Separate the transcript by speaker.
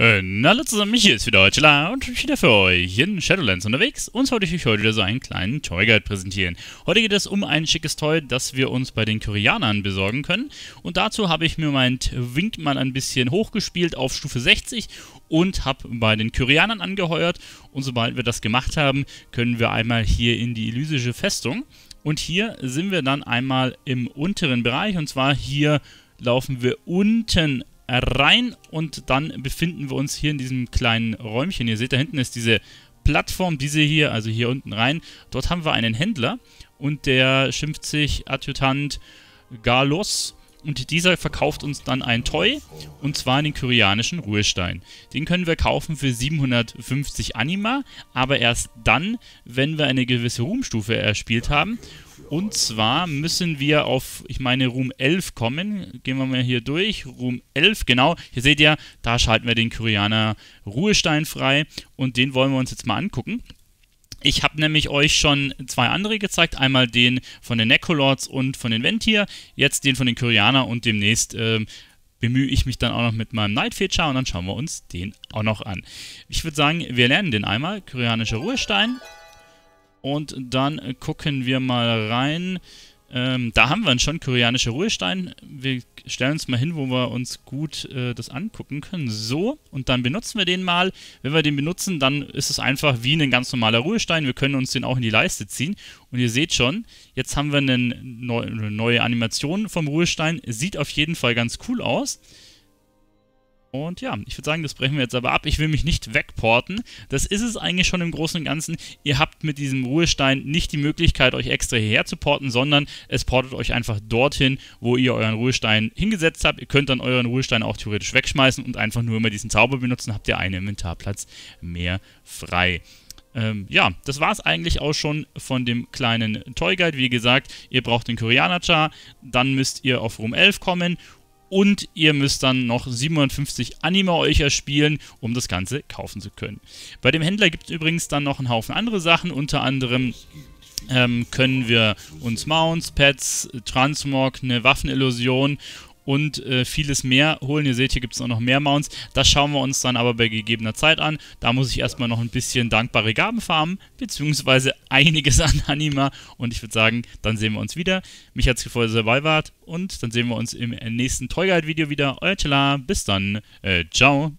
Speaker 1: Äh, hallo zusammen, mich hier ist wieder und ich bin wieder für euch in Shadowlands unterwegs und sollte ich euch heute wieder so einen kleinen Toy Guide präsentieren. Heute geht es um ein schickes Toy, das wir uns bei den Koreanern besorgen können und dazu habe ich mir meinen Winkmann ein bisschen hochgespielt auf Stufe 60 und habe bei den Koreanern angeheuert und sobald wir das gemacht haben, können wir einmal hier in die Elysische Festung und hier sind wir dann einmal im unteren Bereich und zwar hier laufen wir unten rein und dann befinden wir uns hier in diesem kleinen Räumchen. Ihr seht, da hinten ist diese Plattform, diese hier, also hier unten rein. Dort haben wir einen Händler und der schimpft sich Adjutant Galos und dieser verkauft uns dann ein Toy, und zwar den koreanischen Ruhestein. Den können wir kaufen für 750 Anima, aber erst dann, wenn wir eine gewisse Ruhmstufe erspielt haben. Und zwar müssen wir auf, ich meine, Ruhm 11 kommen. Gehen wir mal hier durch. Ruhm 11, genau. Hier seht ihr, da schalten wir den Koreaner Ruhestein frei. Und den wollen wir uns jetzt mal angucken. Ich habe nämlich euch schon zwei andere gezeigt, einmal den von den Necolords und von den Ventier. jetzt den von den Kyrianer und demnächst ähm, bemühe ich mich dann auch noch mit meinem Night Feature und dann schauen wir uns den auch noch an. Ich würde sagen, wir lernen den einmal, Kyrianischer Ruhestein und dann gucken wir mal rein, ähm, da haben wir uns schon, koreanischer Ruhestein. Wir stellen uns mal hin, wo wir uns gut äh, das angucken können. So, und dann benutzen wir den mal. Wenn wir den benutzen, dann ist es einfach wie ein ganz normaler Ruhestein. Wir können uns den auch in die Leiste ziehen. Und ihr seht schon, jetzt haben wir eine neue Animation vom Ruhestein. Sieht auf jeden Fall ganz cool aus. Und ja, ich würde sagen, das brechen wir jetzt aber ab. Ich will mich nicht wegporten. Das ist es eigentlich schon im Großen und Ganzen. Ihr habt mit diesem Ruhestein nicht die Möglichkeit, euch extra hierher zu porten, sondern es portet euch einfach dorthin, wo ihr euren Ruhestein hingesetzt habt. Ihr könnt dann euren Ruhestein auch theoretisch wegschmeißen und einfach nur immer diesen Zauber benutzen, habt ihr einen Inventarplatz mehr frei. Ähm, ja, das war es eigentlich auch schon von dem kleinen Toy Guide. Wie gesagt, ihr braucht den Koreaner-Char, dann müsst ihr auf Room 11 kommen und ihr müsst dann noch 750 Anima euch erspielen, um das Ganze kaufen zu können. Bei dem Händler gibt es übrigens dann noch einen Haufen andere Sachen, unter anderem ähm, können wir uns Mounts, Pets, Transmog, eine Waffenillusion und äh, vieles mehr holen. Ihr seht, hier gibt es auch noch mehr Mounts. Das schauen wir uns dann aber bei gegebener Zeit an. Da muss ich erstmal noch ein bisschen dankbare Gaben farmen, beziehungsweise einiges an Anima. Und ich würde sagen, dann sehen wir uns wieder. Mich hat es gefreut, dass ihr dabei wart. Und dann sehen wir uns im äh, nächsten Toy Guide Video wieder. Euer Tela, bis dann. Äh, ciao.